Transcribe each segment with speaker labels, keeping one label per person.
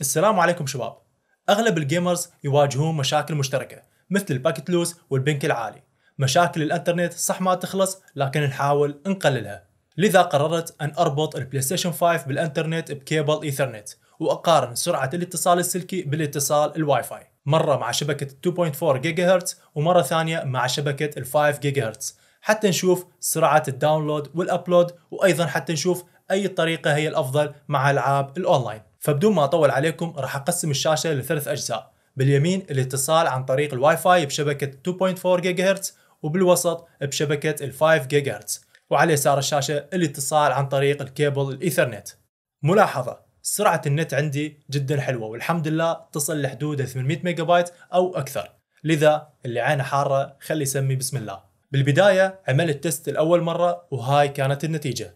Speaker 1: السلام عليكم شباب اغلب الجيمرز يواجهون مشاكل مشتركه مثل الباكت لوس والبنك العالي مشاكل الانترنت صح ما تخلص لكن نحاول نقللها لذا قررت ان اربط البلاي ستيشن 5 بالانترنت بكيبل ايثرنت واقارن سرعه الاتصال السلكي بالاتصال الواي فاي مره مع شبكه 2.4 جيجا هرتز ومره ثانيه مع شبكه ال 5 جيجا هرتز حتى نشوف سرعه الداونلود والابلود وايضا حتى نشوف اي طريقه هي الافضل مع العاب الاونلاين فبدون ما اطول عليكم راح اقسم الشاشه لثلاث اجزاء باليمين الاتصال عن طريق الواي فاي بشبكه 2.4 جيجا هرتز وبالوسط بشبكه ال 5 جيجا هرتز وعلى يسار الشاشه الاتصال عن طريق الكيبل الايثرنت ملاحظه سرعه النت عندي جدا حلوه والحمد لله تصل لحدود 800 ميجا بايت او اكثر لذا اللي عينه حاره خلي يسمي بسم الله بالبدايه عملت تيست لاول مره وهاي كانت النتيجه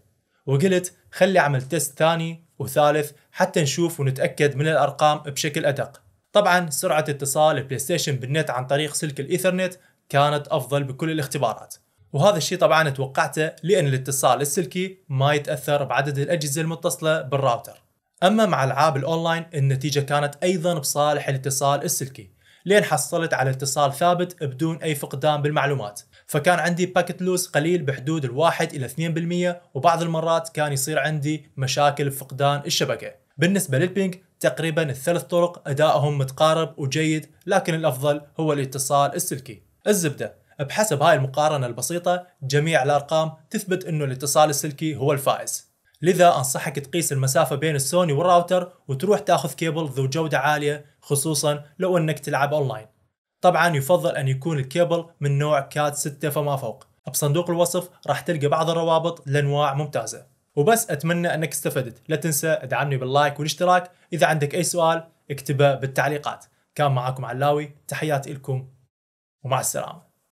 Speaker 1: وقلت خلي اعمل تيست ثاني وثالث حتى نشوف ونتاكد من الارقام بشكل ادق طبعا سرعه اتصال البلاي ستيشن بالنت عن طريق سلك الايثرنت كانت افضل بكل الاختبارات وهذا الشيء طبعا توقعته لان الاتصال السلكي ما يتاثر بعدد الاجهزه المتصله بالراوتر اما مع العاب الاونلاين النتيجه كانت ايضا بصالح الاتصال السلكي لين حصلت على اتصال ثابت بدون أي فقدان بالمعلومات فكان عندي باكت لوس قليل بحدود الواحد إلى 2% وبعض المرات كان يصير عندي مشاكل بفقدان الشبكة بالنسبة للبينج تقريبا الثلاث طرق أدائهم متقارب وجيد لكن الأفضل هو الاتصال السلكي الزبدة بحسب هاي المقارنة البسيطة جميع الأرقام تثبت أنه الاتصال السلكي هو الفائز لذا أنصحك تقيس المسافة بين السوني والراوتر وتروح تاخذ كيبل ذو جودة عالية خصوصا لو أنك تلعب أونلاين طبعا يفضل أن يكون الكيبل من نوع كات 6 فما فوق بصندوق الوصف راح تلقى بعض الروابط لأنواع ممتازة وبس أتمنى أنك استفدت لا تنسى ادعمني باللايك والاشتراك إذا عندك أي سؤال اكتبه بالتعليقات كان معاكم علاوي تحياتي لكم ومع السلامه